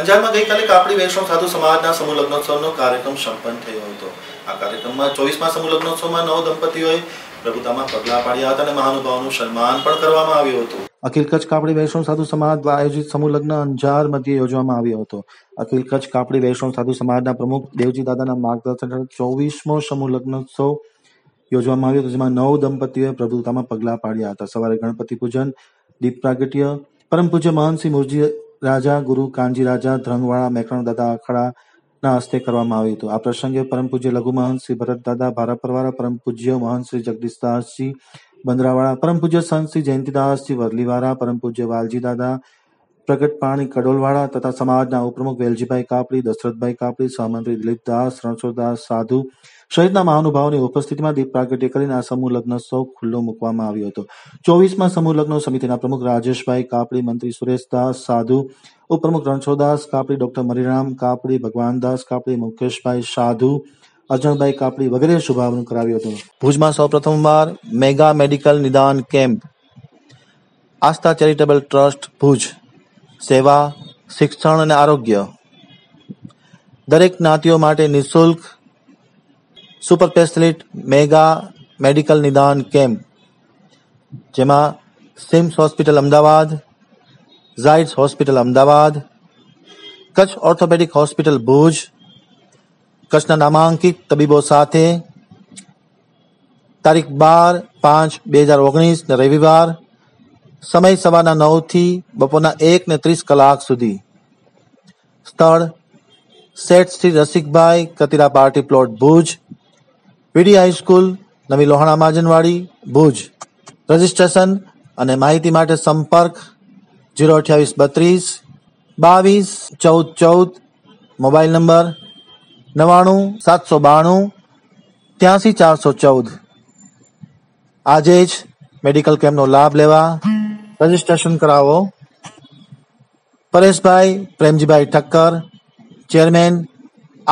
અંજારમાં ગઈકાલે કાપડી વૈષ્ણવ સાધુ સમાજના સમૂહ લગ્નોત્સવનો કાર્યક્રમ સંપન્ન થયો હતો આ કાર્યક્રમમાં ચોવીસમાં સમૂહ લગ્નોત્સવમાં નવ દંપતીઓએ પ્રભુતામાં પગલા પાડ્યા હતા અને મહાનુભાવનું સન્માન પણ કરવામાં આવ્યું હતું અખિલ કચ્છ કાપડી વૈષ્ણવ સાધુ સમાજ દ્વારા આયોજિત સમૂહ લગ્ન અંજાર મધ્ય યોજવામાં આવ્યો હતો અખિલ કચ્છ કાપડી વૈષ્ણવ સાધુ સમાજના પ્રમુખ દેવજી દાદાના માર્ગદર્શન હેઠળ ચોવીસમો સમૂહ લગ્નોત્સવ યોજવામાં આવ્યો હતો જેમાં નવ દંપતીઓએ પ્રભુતામાં પગલા પાડ્યા હતા સવારે ગણપતિ પૂજન દીપ પ્રાગટ્ય પરમ પૂજ્ય મહાનસિંહ મુરજી રાજા ગુરુ કાનજી રાજા ધ્રંગવાળા મેકરણ દાદા અખાડા ના હસ્તે કરવામાં આવ્યું હતું આ પ્રસંગે પરમ પૂજ્ય લઘુ મહંત શ્રી ભરત દાદા ભારત પરમ પૂજ્ય મહંત શ્રી જગદીશદાસજી બંદરાવાળા પરમ પૂજ્ય સંત શ્રી જયંતિદાસજી વરલીવાળા પરમ પૂજ્ય વાલજી દાદા પ્રગટ પાણી કડોલવાડા તથા સમાજના ઉપપ્રમુખ વેલજીભાઈ કાપડી દશરથભાઈ કાપડી સહમંત્રી દિલીપ દાસ રણછોડદાસ સાધુ સહિતના મહાનુભાવોની ઉપસ્થિતિમાં દીપ પ્રાગટ્ય કરીને આ સમૂહ લગ્ન સૌ ખુલ્લો મૂકવામાં આવ્યો હતો ચોવીસમાં સમૂહ લગ્ન સમિતિના પ્રમુખ રાજેશભાઈ કાપડી મંત્રી સુરેશદાસ સાધુ ઉપપ્રમુખ રણછોડદાસ કાપડી ડોક્ટર મરીરામ કાપડી ભગવાનદાસ કાપડી મુકેશભાઈ સાધુ અર્જણભાઈ કાપડી વગેરે શુભારંભ કરાવ્યો હતો ભુજમાં સૌપ્રથમવાર મેગા મેડિકલ નિદાન camp Astha charitable trust Bhuj સેવા શિક્ષણ અને આરોગ્ય દરેક જ્ઞાતિઓ માટે નિઃશુલ્ક સુપર સ્પેશલિટ મેગા મેડિકલ નિદાન કેમ્પ જેમાં CIMS hospital Ahmedabad Zydus hospital Ahmedabad Kutch orthopaedic hospital Bhuj કચ્છના નામાંકિત તબીબો સાથે તારીખ બાર પાંચ બે હજાર ઓગણીસને રવિવાર સમય સવારના નવથી બપોરના એક ને ત્રીસ કલાક સુધી સ્થળ સેટ Shri Rasikbhai Katira party plot Bhuj V D high school નવી લોહાણા માજનવાડી ભુજ રજીસ્ટ્રેશન અને માહિતી માટે સંપર્ક જીરો અઠ્યાવીસ બત્રીસ બાવીસ ચૌદ ચૌદ મોબાઈલ નંબર નવાણું સાતસો બાણું ત્યાંસી ચારસો ચૌદ આજે જ મેડિકલ કેમ્પનો લાભ લેવા રજીસ્ટ્રેશન કરાવો Pareshbhai Premjibhai Thakkar chairman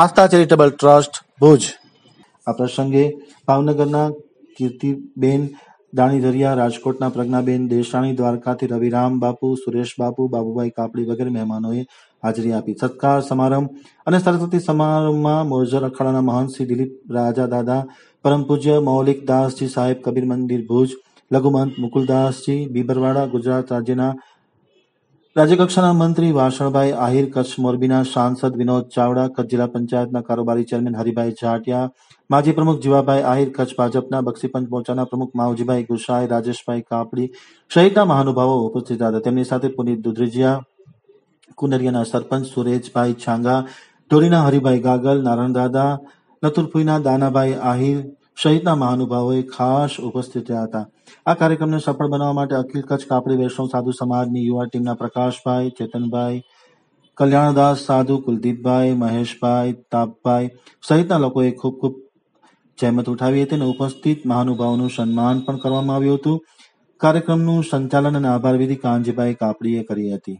Astha charitable trust Bhuj આ પ્રસંગે ભાવનગરના કીર્તિબેન દાણી રાજકોટના પ્રજ્ઞાબેન દેશાણી દ્વારકાથી રવિરામ બાપુ સુરેશ બાપુ બાબુભાઈ કાપડી વગેરે મહેમાનોએ હાજરી આપી સત્કાર સમારંભ અને સરસ્વતી સમારંભમાં મોરજર અખાડાના મહંત શ્રી દિલીપ રાજા દાદા પરમ પૂજ્ય મૌલિક દાસજી સાહેબ કબીર મંદિર ભુજ લઘુમંત મુકુલદાસજી બીબરવાડા ગુજરાત રાજ્યના રાજ્યકક્ષાના મંત્રી વાસણભાઈ આહિર કચ્છ મોરબીના સાંસદ વિનોદ ચાવડા કચ્છ જિલ્લા પંચાયતના કારોબારી ચેરમેન હરિભાઈ જાટિયા માજી પ્રમુખ જીવાભાઈ આહિર કચ્છ ભાજપના બક્ષીપંચ મોરચાના પ્રમુખ માવજીભાઈ ગુસાઈ રાજેશભાઈ કાપડી સહિતના મહાનુભાવો ઉપસ્થિત હતા તેમની સાથે પુનિત દુધરેજિયા કુનરિયાના સરપંચ સુરેશભાઈ છાંગા ઢોરીના હરિભાઈ ગાગલ નારાયણ દાદા નતુલપુરીના દાનાભાઈ આહિર સહિતના મહાનુભાવોએ ખાસ ઉપસ્થિત થયા હતા આ કાર્યક્રમને સફળ બનાવવા માટે અખિલ કચ્છ કાપડી વૈષ્ણવ સાધુ સમાજની યુવા ટીમના પ્રકાશભાઈ ચેતનભાઈ કલ્યાણદાસ સાધુ કુલદીપભાઈ મહેશભાઈ તાપભાઈ સહિતના લોકોએ ખૂબ ખૂબ જહેમત ઉઠાવી હતી અને ઉપસ્થિત મહાનુભાવોનું સન્માન પણ કરવામાં આવ્યું હતું કાર્યક્રમનું સંચાલન અને આભાર વિધિ કાનજીભાઈ કાપડીએ કરી હતી